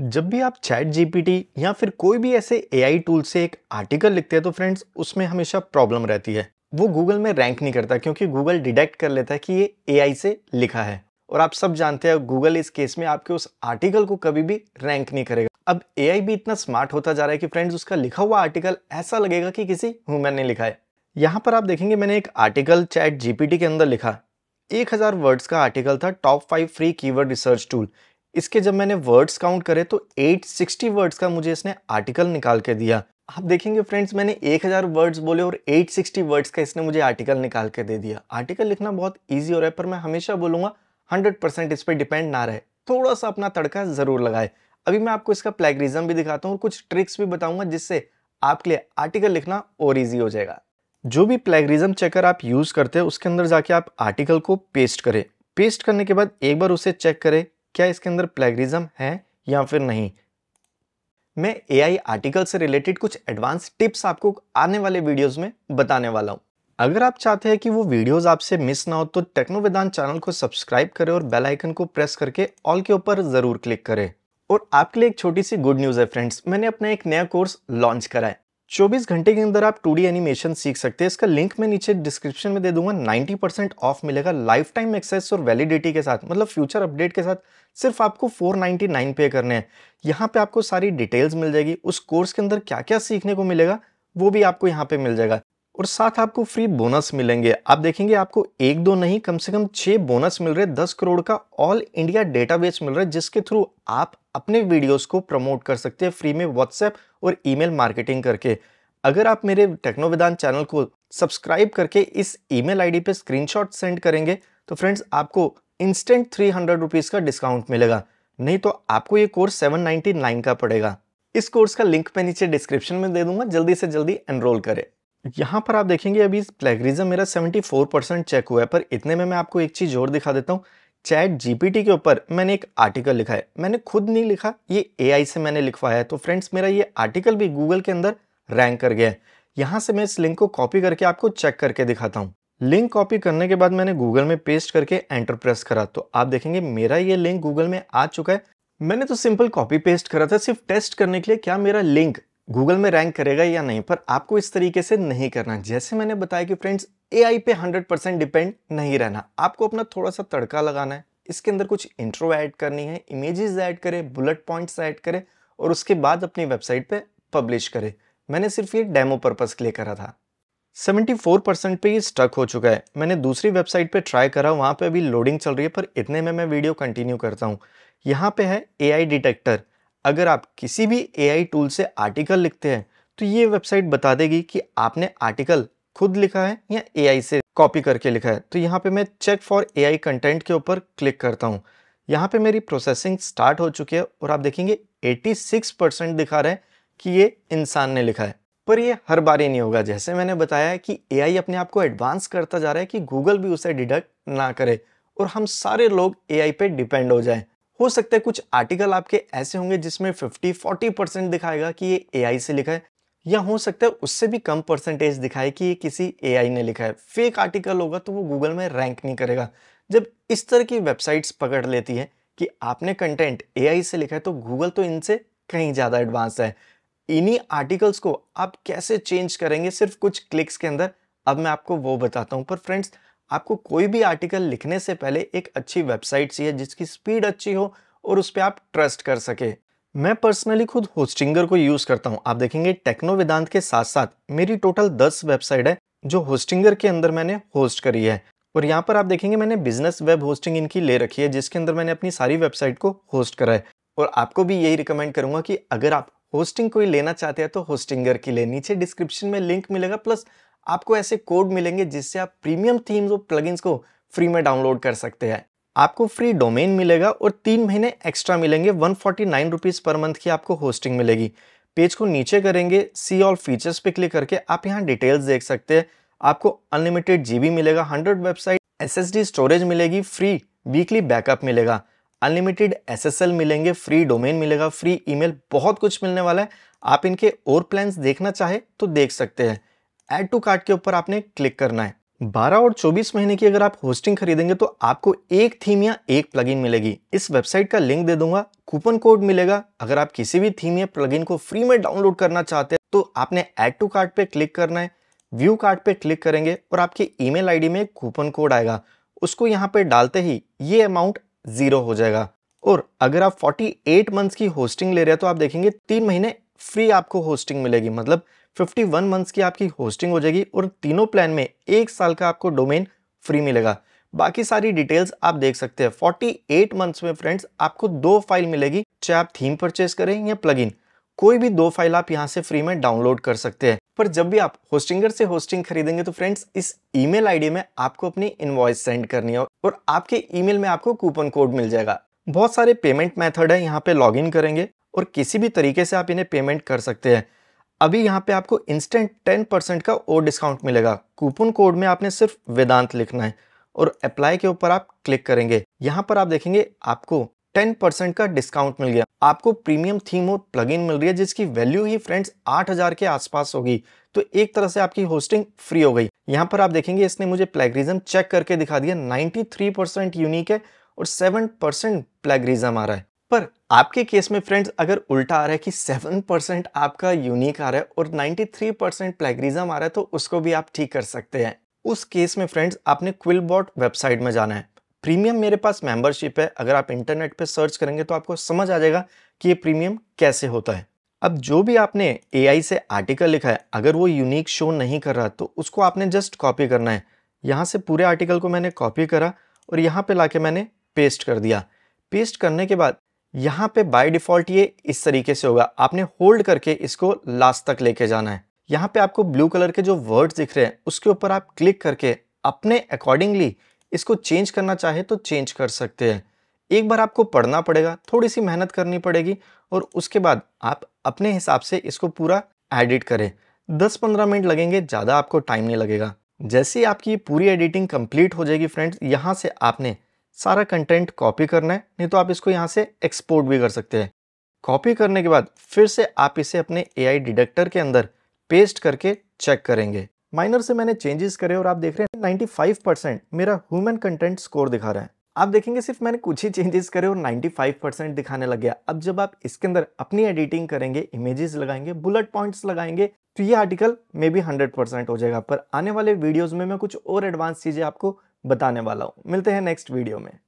जब भी आप चैट जीपीटी या फिर कोई भी ऐसे एआई टूल से एक आर्टिकल लिखते हैं तो फ्रेंड्स उसमें हमेशा प्रॉब्लम रहती है वो गूगल में रैंक नहीं करता क्योंकि गूगल डिटेक्ट कर लेता है कि ये एआई से लिखा है और आप सब जानते हैं गूगल इस केस में आपके उस आर्टिकल को कभी भी रैंक नहीं करेगा अब एआई भी इतना स्मार्ट होता जा रहा है कि फ्रेंड्स उसका लिखा हुआ आर्टिकल ऐसा लगेगा कि किसी ह्यूमन ने लिखा है यहाँ पर आप देखेंगे मैंने एक आर्टिकल चैट जीपीटी के अंदर लिखा एक हजार वर्ड्स का आर्टिकल था top five free keyword research tool इसके जब मैंने वर्ड्स काउंट करे तो 860 वर्ड्स का मुझे इसने आर्टिकल निकाल के दिया आप देखेंगे फ्रेंड्स मैंने 1000 वर्ड्स बोले और 860 वर्ड्स का इसने मुझे आर्टिकल निकाल के दे दिया आर्टिकल लिखना बहुत ईजी हो रहा है पर मैं हमेशा बोलूंगा हंड्रेड परसेंट इस पर डिपेंड ना रहे थोड़ा सा अपना तड़का ज़रूर लगाए अभी मैं आपको इसका प्लेगरिज्म भी दिखाता हूँ और कुछ ट्रिक्स भी बताऊंगा जिससे आपके लिए आर्टिकल लिखना और ईजी हो जाएगा जो भी प्लेगरिज्म चेकर आप यूज़ करते हैं उसके अंदर जाके आप आर्टिकल को पेस्ट करें पेस्ट करने के बाद एक बार उसे चेक करें क्या इसके अंदर प्लेगरिज्म है या फिर नहीं मैं एआई आर्टिकल से रिलेटेड कुछ एडवांस टिप्स आपको आने वाले वीडियोस में बताने वाला हूं अगर आप चाहते हैं कि वो वीडियोस आपसे मिस ना हो तो टेक्नोवेदान चैनल को सब्सक्राइब करें और बेल आइकन को प्रेस करके ऑल के ऊपर ज़रूर क्लिक करें और आपके लिए एक छोटी सी गुड न्यूज़ है फ्रेंड्स मैंने अपना एक नया कोर्स लॉन्च करा है 24 घंटे के अंदर आप 2D एनिमेशन सीख सकते हैं इसका लिंक मैं नीचे डिस्क्रिप्शन में दे दूंगा 90% ऑफ मिलेगा लाइफ टाइम एक्सेस और वैलिडिटी के साथ मतलब फ्यूचर अपडेट के साथ सिर्फ आपको 499 पे करने हैं यहाँ पे आपको सारी डिटेल्स मिल जाएगी उस कोर्स के अंदर क्या क्या सीखने को मिलेगा वो भी आपको यहाँ पे मिल जाएगा और साथ आपको फ्री बोनस मिलेंगे आप देखेंगे आपको एक दो नहीं कम से कम छः बोनस मिल रहे दस करोड़ का ऑल इंडिया डेटाबेस मिल रहा है जिसके थ्रू आप अपने वीडियोस को प्रमोट कर सकते हैं फ्री में व्हाट्सएप और ईमेल मार्केटिंग करके अगर आप मेरे टेक्नोविदान चैनल को सब्सक्राइब करके इस ईमेल आईडी पे स्क्रीनशॉट सेंड करेंगे तो फ्रेंड्स आपको इंस्टेंट थ्री हंड्रेड रुपीज़ का डिस्काउंट मिलेगा नहीं तो आपको ये कोर्स सेवन नाइनटी नाइन का पड़ेगा इस कोर्स का लिंक मैं नीचे डिस्क्रिप्शन में दे दूंगा जल्दी से जल्दी एनरोल करें यहाँ पर आप देखेंगे अभी प्लेगरिज्म मेरा 74 परसेंट चेक हुआ है पर इतने में मैं आपको एक चीज़ और दिखा देता हूँ चैट जीपीटी के ऊपर मैंने एक आर्टिकल लिखा है मैंने खुद नहीं लिखा ये एआई से मैंने लिखवाया है तो फ्रेंड्स मेरा ये आर्टिकल भी गूगल के अंदर रैंक कर गया है यहाँ से मैं इस लिंक को कॉपी करके आपको चेक करके दिखाता हूँ लिंक कॉपी करने के बाद मैंने गूगल में पेस्ट करके एंटर प्रेस करा तो आप देखेंगे मेरा ये लिंक गूगल में आ चुका है मैंने तो सिंपल कॉपी पेस्ट करा था सिर्फ टेस्ट करने के लिए क्या मेरा लिंक गूगल में रैंक करेगा या नहीं पर आपको इस तरीके से नहीं करना जैसे मैंने बताया कि फ्रेंड्स एआई पे 100 परसेंट डिपेंड नहीं रहना आपको अपना थोड़ा सा तड़का लगाना है इसके अंदर कुछ इंट्रो ऐड करनी है इमेजेस ऐड करें बुलेट पॉइंट्स ऐड करें और उसके बाद अपनी वेबसाइट पे पब्लिश करें मैंने सिर्फ ये डेमो पर्पज़ के लिए करा था 74 परसेंट पर ये स्टक हो चुका है मैंने दूसरी वेबसाइट पे ट्राई करा वहाँ पे अभी लोडिंग चल रही है पर इतने में मैं वीडियो कंटिन्यू करता हूँ यहाँ पे है ए डिटेक्टर अगर आप किसी भी एआई टूल से आर्टिकल लिखते हैं तो ये वेबसाइट बता देगी कि आपने आर्टिकल खुद लिखा है या एआई से कॉपी करके लिखा है तो यहाँ पे मैं चेक फॉर एआई कंटेंट के ऊपर क्लिक करता हूँ यहाँ पे मेरी प्रोसेसिंग स्टार्ट हो चुकी है और आप देखेंगे 86 परसेंट दिखा रहे हैं कि ये इंसान ने लिखा है पर ये हर बार ही नहीं होगा जैसे मैंने बताया कि एआई अपने आप को एडवांस करता जा रहा है कि गूगल भी उसे डिडक्ट ना करे और हम सारे लोग एआई पे डिपेंड हो जाएं हो सकता है कुछ आर्टिकल आपके ऐसे होंगे जिसमें 50-40 परसेंट दिखाएगा कि ये एआई से लिखा है या हो सकता है उससे भी कम परसेंटेज दिखाए कि ये किसी एआई ने लिखा है फेक आर्टिकल होगा तो वो गूगल में रैंक नहीं करेगा जब इस तरह की वेबसाइट्स पकड़ लेती है कि आपने कंटेंट ए से लिखा है तो गूगल तो इनसे कहीं ज़्यादा एडवांस है इन्हीं आर्टिकल्स को आप कैसे चेंज करेंगे सिर्फ कुछ क्लिक्स के अंदर अब मैं आपको वो बताता हूँ पर फ्रेंड्स आपको कोई भी आर्टिकल लिखने से पहले एक अच्छी वेबसाइट चाहिए जिसकी स्पीड अच्छी हो और उस पर आप ट्रस्ट कर सके मैं पर्सनली खुद होस्टिंगर को यूज़ करता हूँ आप देखेंगे टेक्नो वेदांत के साथ साथ मेरी टोटल दस वेबसाइट है जो होस्टिंगर के अंदर मैंने होस्ट करी है और यहाँ पर आप देखेंगे मैंने बिजनेस वेब होस्टिंग इनकी ले रखी है जिसके अंदर मैंने अपनी सारी वेबसाइट को होस्ट करा है और आपको भी यही रिकमेंड करूंगा कि अगर आप होस्टिंग कोई लेना चाहते हैं तो होस्टिंगर की ले नीचे डिस्क्रिप्शन में लिंक मिलेगा प्लस आपको ऐसे कोड मिलेंगे जिससे आप प्रीमियम थीम्स और प्लगइन्स को फ्री में डाउनलोड कर सकते हैं आपको फ्री डोमेन मिलेगा और तीन महीने एक्स्ट्रा मिलेंगे one forty nine rupees per month की आपको होस्टिंग मिलेगी पेज को नीचे करेंगे सी ऑल फीचर्स पे क्लिक करके आप यहाँ डिटेल्स देख सकते हैं आपको अनलिमिटेड जीबी मिलेगा हंड्रेड वेबसाइट एसएसडी स्टोरेज मिलेगी फ्री वीकली बैकअप मिलेगा अनलिमिटेड एसएसएल मिलेंगे फ्री डोमेन मिलेगा फ्री ईमेल बहुत कुछ मिलने वाला है आप इनके और प्लान्स देखना चाहे तो देख सकते हैं एड टू कार्ट के ऊपर आपने क्लिक करना है 12 और 24 महीने की अगर आप होस्टिंग खरीदेंगे तो आपको एक थीम या एक प्लगइन मिलेगी इस वेबसाइट का लिंक दे दूंगा कूपन कोड मिलेगा अगर आप किसी भी थीम या प्लगइन को फ्री में डाउनलोड करना चाहते हैं तो आपने एड टू कार्ट पे क्लिक करना है व्यू कार्ड पे क्लिक करेंगे और आपकी ईमेल आईडी में कूपन कोड आएगा उसको यहाँ पे डालते ही ये अमाउंट जीरो हो जाएगा और अगर आप फोर्टी मंथ्स की होस्टिंग ले रहे हैं तो आप देखेंगे तीन महीने फ्री आपको होस्टिंग मिलेगी मतलब 51 मंथ्स की आपकी होस्टिंग हो जाएगी और तीनों प्लान में एक साल का आपको डोमेन फ्री मिलेगा बाकी सारी डिटेल्स आप देख सकते हैं 48 मंथ्स में फ्रेंड्स आपको दो फाइल मिलेगी चाहे आप थीम परचेज करें या प्लग कोई भी दो फाइल आप यहाँ से फ्री में डाउनलोड कर सकते हैं पर जब भी आप होस्टिंगर से होस्टिंग खरीदेंगे तो फ्रेंड्स इस ईमेल आईडी में आपको अपनी इनवॉइस सेंड करनी है और आपके ईमेल में आपको कूपन कोड मिल जाएगा बहुत सारे पेमेंट मेथड है यहाँ पे लॉगिन करेंगे और किसी भी तरीके से आप इन्हें पेमेंट कर सकते हैं अभी यहाँ पे आपको इंस्टेंट टेन परसेंट का और डिस्काउंट मिलेगा कूपन कोड में आपने सिर्फ वेदांत लिखना है और अप्लाई के ऊपर आप क्लिक करेंगे यहाँ पर आप देखेंगे आपको टेन परसेंट का डिस्काउंट मिल गया आपको प्रीमियम थीम और प्लग मिल रही है जिसकी वैल्यू ही फ्रेंड्स आठ हजार के आसपास होगी तो एक तरह से आपकी होस्टिंग फ्री हो गई यहाँ पर आप देखेंगे इसने मुझे प्लेगरिज्म चेक करके दिखा दिया 93 परसेंट यूनिक है और सेवन परसेंट आ रहा है पर आपके केस में फ्रेंड्स अगर उल्टा आ रहा है कि 7% आपका यूनिक आ रहा है और 93% परसेंट प्लेगरिज्म आ रहा है तो उसको भी आप ठीक कर सकते हैं उस केस में फ्रेंड्स आपने क्विलबॉट वेबसाइट में जाना है प्रीमियम मेरे पास मेंबरशिप है अगर आप इंटरनेट पर सर्च करेंगे तो आपको समझ आ जाएगा कि ये प्रीमियम कैसे होता है अब जो भी आपने ए से आर्टिकल लिखा है अगर वो यूनिक शो नहीं कर रहा तो उसको आपने जस्ट कॉपी करना है यहाँ से पूरे आर्टिकल को मैंने कॉपी करा और यहाँ पर लाके मैंने पेस्ट कर दिया पेस्ट करने के बाद यहाँ पे बाय डिफ़ॉल्ट ये इस तरीके से होगा आपने होल्ड करके इसको लास्ट तक लेके जाना है यहाँ पे आपको ब्लू कलर के जो वर्ड्स दिख रहे हैं उसके ऊपर आप क्लिक करके अपने अकॉर्डिंगली इसको चेंज करना चाहे तो चेंज कर सकते हैं एक बार आपको पढ़ना पड़ेगा थोड़ी सी मेहनत करनी पड़ेगी और उसके बाद आप अपने हिसाब से इसको पूरा एडिट करें दस पंद्रह मिनट लगेंगे ज़्यादा आपको टाइम नहीं लगेगा जैसे ही आपकी पूरी एडिटिंग कंप्लीट हो जाएगी फ्रेंड्स यहाँ से आपने सारा कंटेंट कॉपी करना है नहीं तो आप इसको यहाँ से एक्सपोर्ट भी कर सकते हैं कॉपी करने के बाद फिर से आप इसे अपने ए डिडक्टर के अंदर पेस्ट करके चेक करेंगे माइनर से मैंने चेंजेस करे और आप देख रहे हैं 95 परसेंट मेरा ह्यूमन कंटेंट स्कोर दिखा रहा है आप देखेंगे सिर्फ मैंने कुछ ही चेंजेस करे और 95 परसेंट दिखाने लग गया अब जब आप इसके अंदर अपनी एडिटिंग करेंगे इमेजेस लगाएंगे बुलेट पॉइंट्स लगाएंगे तो ये आर्टिकल मे बी हंड्रेड हो जाएगा पर आने वाले वीडियोज में मैं कुछ और एडवांस चीज़ें आपको बताने वाला हूँ मिलते हैं नेक्स्ट वीडियो में